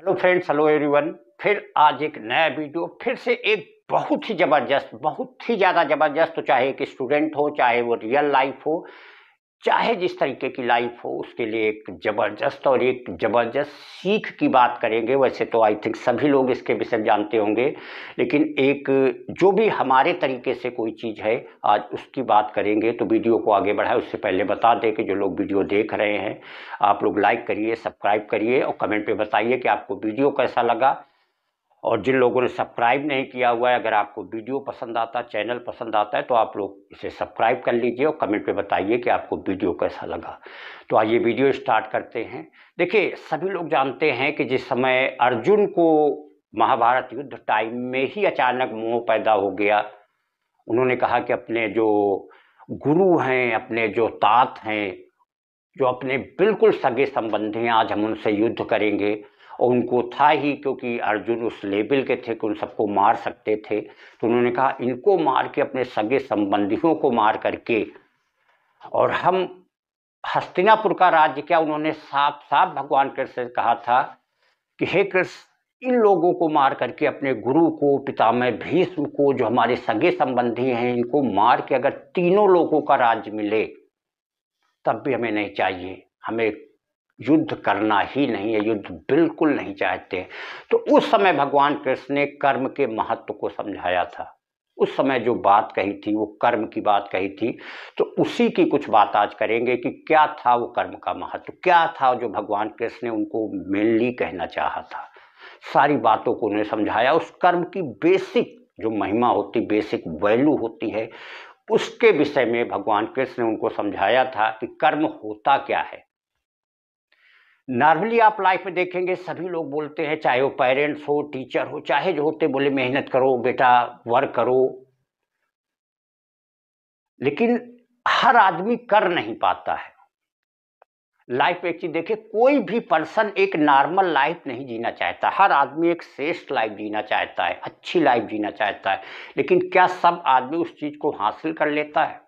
Hello friends hello everyone फिर आज एक नया वीडियो फिर से एक बहुत ही ज़बरदस्त बहुत ही ज़्यादा ज़बरदस्त चाहे एक स्टूडेंट हो चाहे वो रियल लाइफ हो चाहे जिस तरीके की लाइफ हो उसके लिए एक ज़बरदस्त और एक ज़बरदस्त सीख की बात करेंगे वैसे तो आई थिंक सभी लोग इसके विषय में जानते होंगे लेकिन एक जो भी हमारे तरीके से कोई चीज़ है आज उसकी बात करेंगे तो वीडियो को आगे बढ़ाए उससे पहले बता दें कि जो लोग वीडियो देख रहे हैं आप लोग लाइक करिए सब्सक्राइब करिए और कमेंट पर बताइए कि आपको वीडियो कैसा लगा और जिन लोगों ने सब्सक्राइब नहीं किया हुआ है अगर आपको वीडियो पसंद आता चैनल पसंद आता है तो आप लोग इसे सब्सक्राइब कर लीजिए और कमेंट में बताइए कि आपको वीडियो कैसा लगा तो आइए वीडियो स्टार्ट करते हैं देखिए सभी लोग जानते हैं कि जिस समय अर्जुन को महाभारत युद्ध टाइम में ही अचानक मोह पैदा हो गया उन्होंने कहा कि अपने जो गुरु हैं अपने जो तात हैं जो अपने बिल्कुल सगे संबंधी हैं आज हम उनसे युद्ध करेंगे और उनको था ही क्योंकि अर्जुन उस लेवल के थे कि उन सबको मार सकते थे तो उन्होंने कहा इनको मार के अपने सगे संबंधियों को मार करके और हम हस्तिनापुर का राज्य क्या उन्होंने साफ साफ भगवान कृष्ण से कहा था कि हे कृष्ण इन लोगों को मार करके अपने गुरु को पितामह भीष्म को जो हमारे सगे संबंधी हैं इनको मार के अगर तीनों लोगों का राज्य मिले तब भी हमें नहीं चाहिए हमें युद्ध करना ही नहीं है युद्ध बिल्कुल नहीं चाहते तो उस समय भगवान कृष्ण ने कर्म के महत्व को समझाया था उस समय जो बात कही थी वो कर्म की बात कही थी तो उसी की कुछ बात आज करेंगे कि क्या था वो कर्म का महत्व क्या था जो भगवान कृष्ण ने उनको मेनली कहना चाहा था सारी बातों को उन्हें समझाया उस कर्म की बेसिक जो महिमा होती बेसिक वैल्यू होती है उसके विषय में भगवान कृष्ण ने उनको समझाया था कि कर्म होता क्या है नॉर्मली आप लाइफ में देखेंगे सभी लोग बोलते हैं चाहे वो पेरेंट्स हो टीचर हो चाहे जो होते बोले मेहनत करो बेटा वर्क करो लेकिन हर आदमी कर नहीं पाता है लाइफ में एक चीज देखिए कोई भी पर्सन एक नॉर्मल लाइफ नहीं जीना चाहता हर आदमी एक श्रेष्ठ लाइफ जीना चाहता है अच्छी लाइफ जीना चाहता है लेकिन क्या सब आदमी उस चीज़ को हासिल कर लेता है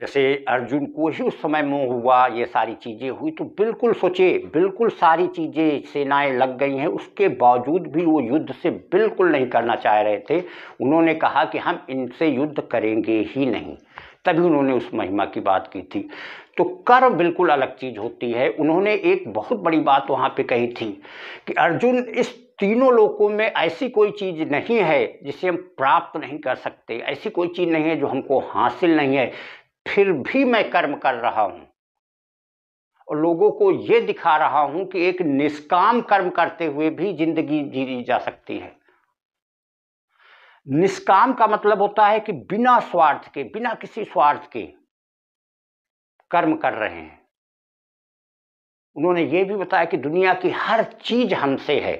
जैसे अर्जुन को ही उस समय मोह हुआ ये सारी चीज़ें हुई तो बिल्कुल सोचे बिल्कुल सारी चीज़ें सेनाएं लग गई हैं उसके बावजूद भी वो युद्ध से बिल्कुल नहीं करना चाह रहे थे उन्होंने कहा कि हम इनसे युद्ध करेंगे ही नहीं तभी उन्होंने उस महिमा की बात की थी तो कर्म बिल्कुल अलग चीज़ होती है उन्होंने एक बहुत बड़ी बात वहाँ पर कही थी कि अर्जुन इस तीनों लोगों में ऐसी कोई चीज़ नहीं है जिसे हम प्राप्त नहीं कर सकते ऐसी कोई चीज़ नहीं है जो हमको हासिल नहीं है फिर भी मैं कर्म कर रहा हूं और लोगों को ये दिखा रहा हूं कि एक निष्काम कर्म करते हुए भी जिंदगी जी जा सकती है निष्काम का मतलब होता है कि बिना स्वार्थ के बिना किसी स्वार्थ के कर्म कर रहे हैं उन्होंने यह भी बताया कि दुनिया की हर चीज हमसे है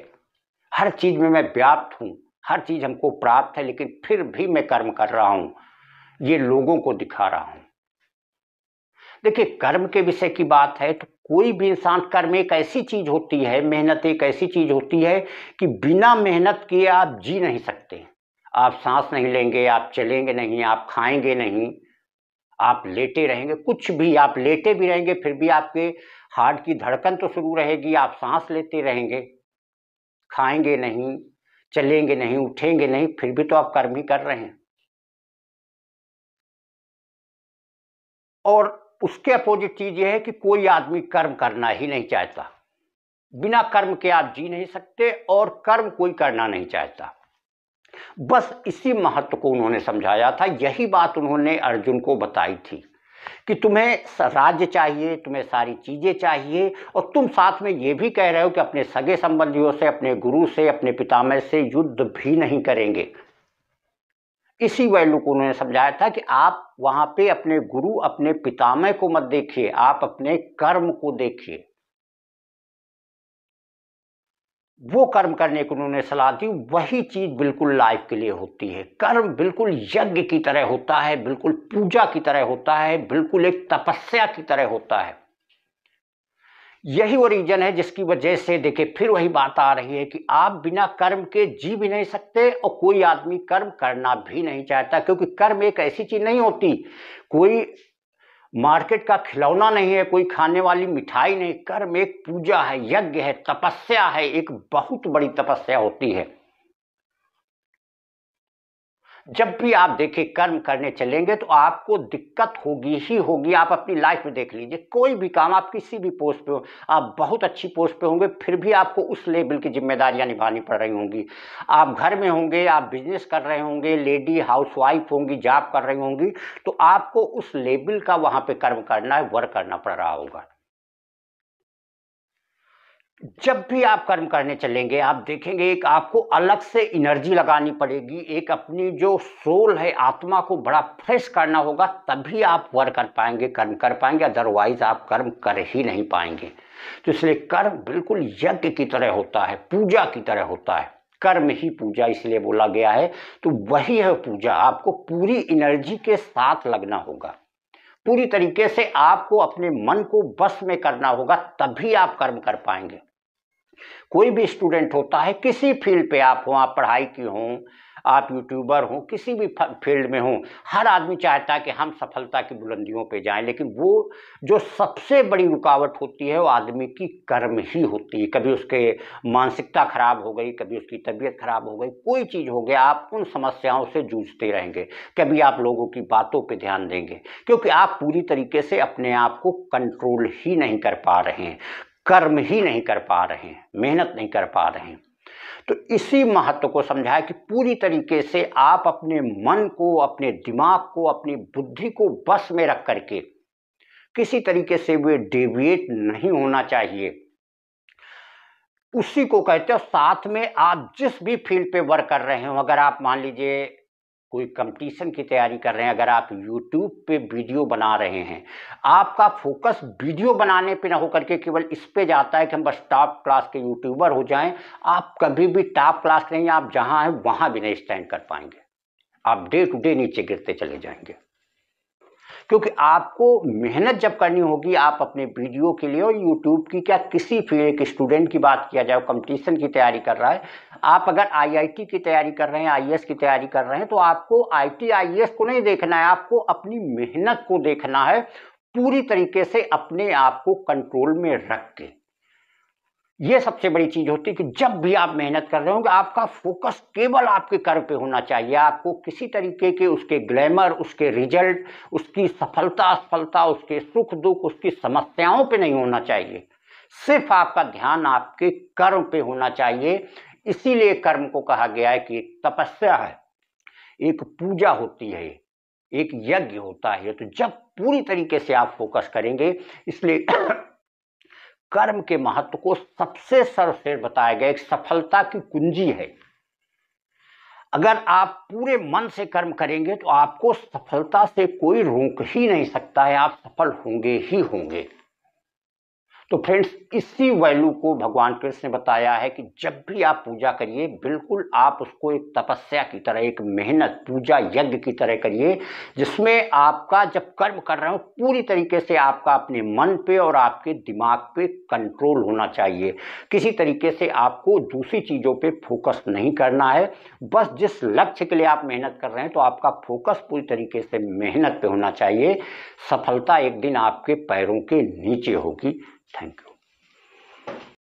हर चीज में मैं व्याप्त हूं हर चीज हमको प्राप्त है लेकिन फिर भी मैं कर्म कर रहा हूं ये लोगों को दिखा रहा हूं देखिए कर्म के विषय की बात है तो कोई भी इंसान कर्म एक ऐसी चीज़ होती है मेहनत एक ऐसी चीज़ होती है कि बिना मेहनत किए आप जी नहीं सकते आप सांस नहीं लेंगे आप चलेंगे नहीं आप खाएंगे नहीं आप लेटे रहेंगे कुछ भी आप लेटे भी रहेंगे फिर भी आपके हार्ट की धड़कन तो शुरू रहेगी आप सांस लेते रहेंगे खाएंगे नहीं चलेंगे नहीं उठेंगे नहीं फिर भी तो आप कर्म ही कर रहे हैं और उसके अपोजिट चीज़ यह है कि कोई आदमी कर्म करना ही नहीं चाहता बिना कर्म के आप जी नहीं सकते और कर्म कोई करना नहीं चाहता बस इसी महत्व को उन्होंने समझाया था यही बात उन्होंने अर्जुन को बताई थी कि तुम्हें राज्य चाहिए तुम्हें सारी चीज़ें चाहिए और तुम साथ में ये भी कह रहे हो कि अपने सगे संबंधियों से अपने गुरु से अपने पितामह से युद्ध भी नहीं करेंगे इसी वैल्यू को उन्होंने समझाया था कि आप वहाँ पे अपने गुरु अपने पितामह को मत देखिए आप अपने कर्म को देखिए वो कर्म करने को उन्होंने सलाह दी वही चीज़ बिल्कुल लाइफ के लिए होती है कर्म बिल्कुल यज्ञ की तरह होता है बिल्कुल पूजा की तरह होता है बिल्कुल एक तपस्या की तरह होता है यही वो रीजन है जिसकी वजह से देखे फिर वही बात आ रही है कि आप बिना कर्म के जी भी नहीं सकते और कोई आदमी कर्म करना भी नहीं चाहता क्योंकि कर्म एक ऐसी चीज़ नहीं होती कोई मार्केट का खिलौना नहीं है कोई खाने वाली मिठाई नहीं कर्म एक पूजा है यज्ञ है तपस्या है एक बहुत बड़ी तपस्या होती है जब भी आप देखिए कर्म करने चलेंगे तो आपको दिक्कत होगी ही होगी आप अपनी लाइफ में देख लीजिए कोई भी काम आप किसी भी पोस्ट पे हो आप बहुत अच्छी पोस्ट पे होंगे फिर भी आपको उस लेवल की जिम्मेदारियां निभानी पड़ रही होंगी आप घर में होंगे आप बिजनेस कर रहे होंगे लेडी हाउस वाइफ होंगी जॉब कर रही होंगी तो आपको उस लेवल का वहाँ पर कर्म करना है वर्क करना पड़ रहा होगा जब भी आप कर्म करने चलेंगे आप देखेंगे एक आपको अलग से एनर्जी लगानी पड़ेगी एक अपनी जो सोल है आत्मा को बड़ा फ्रेश करना होगा तभी आप वर कर पाएंगे कर्म कर पाएंगे अदरवाइज आप कर्म कर ही नहीं पाएंगे तो इसलिए कर्म बिल्कुल यज्ञ की तरह होता है पूजा की तरह होता है कर्म ही पूजा इसलिए बोला गया है तो वही है पूजा आपको पूरी एनर्जी के साथ लगना होगा पूरी तरीके से आपको अपने मन को बस में करना होगा तभी आप कर्म कर पाएंगे कोई भी स्टूडेंट होता है किसी फील्ड पे आप हो आप पढ़ाई की हों आप यूट्यूबर हों किसी भी फील्ड में हों हर आदमी चाहता है कि हम सफलता की बुलंदियों पे जाएं लेकिन वो जो सबसे बड़ी रुकावट होती है वो आदमी की कर्म ही होती है कभी उसके मानसिकता खराब हो गई कभी उसकी तबीयत खराब हो गई कोई चीज़ हो गया आप उन समस्याओं से जूझते रहेंगे कभी आप लोगों की बातों पर ध्यान देंगे क्योंकि आप पूरी तरीके से अपने आप को कंट्रोल ही नहीं कर पा रहे हैं कर्म ही नहीं कर पा रहे हैं मेहनत नहीं कर पा रहे हैं तो इसी महत्व को समझाया कि पूरी तरीके से आप अपने मन को अपने दिमाग को अपनी बुद्धि को बस में रख करके किसी तरीके से वे डेविएट नहीं होना चाहिए उसी को कहते हो साथ में आप जिस भी फील्ड पे वर्क कर रहे हो अगर आप मान लीजिए कोई कंपटीशन की तैयारी कर रहे हैं अगर आप यूट्यूब पे वीडियो बना रहे हैं आपका फोकस वीडियो बनाने पे ना होकर के केवल इस पे जाता है कि हम बस टॉप क्लास के यूट्यूबर हो जाएं आप कभी भी टॉप क्लास नहीं आप जहां हैं वहां भी नहीं स्टैंड कर पाएंगे आप डे टू डे नीचे गिरते चले जाएंगे क्योंकि आपको मेहनत जब करनी होगी आप अपने वीडियो के लिए और यूट्यूब की क्या किसी फील्ड के स्टूडेंट की बात किया जाए कंपटीशन की तैयारी कर रहा है आप अगर आईआईटी की तैयारी कर रहे हैं आईएएस e की तैयारी कर रहे हैं तो आपको आईटी आईएएस e को नहीं देखना है आपको अपनी मेहनत को देखना है पूरी तरीके से अपने आप को कंट्रोल में रख के ये सबसे बड़ी चीज होती है कि जब भी आप मेहनत कर रहे होंगे आपका फोकस केवल आपके कर्म पे होना चाहिए आपको किसी तरीके के उसके ग्लैमर उसके रिजल्ट उसकी सफलता असफलता उसके सुख दुख उसकी समस्याओं पे नहीं होना चाहिए सिर्फ आपका ध्यान आपके कर्म पे होना चाहिए इसीलिए कर्म को कहा गया है कि एक तपस्या है एक पूजा होती है एक यज्ञ होता है तो जब पूरी तरीके से आप फोकस करेंगे इसलिए कर्म के महत्व को सबसे सर्वश्रेष्ठ बताया गया एक सफलता की कुंजी है अगर आप पूरे मन से कर्म करेंगे तो आपको सफलता से कोई रोक ही नहीं सकता है आप सफल होंगे ही होंगे तो फ्रेंड्स इसी वैल्यू को भगवान कृष्ण ने बताया है कि जब भी आप पूजा करिए बिल्कुल आप उसको एक तपस्या की तरह एक मेहनत पूजा यज्ञ की तरह करिए जिसमें आपका जब कर्म कर रहे हो पूरी तरीके से आपका अपने मन पे और आपके दिमाग पे कंट्रोल होना चाहिए किसी तरीके से आपको दूसरी चीज़ों पर फोकस नहीं करना है बस जिस लक्ष्य के लिए आप मेहनत कर रहे हैं तो आपका फोकस पूरी तरीके से मेहनत पर होना चाहिए सफलता एक दिन आपके पैरों के नीचे होगी Thank you.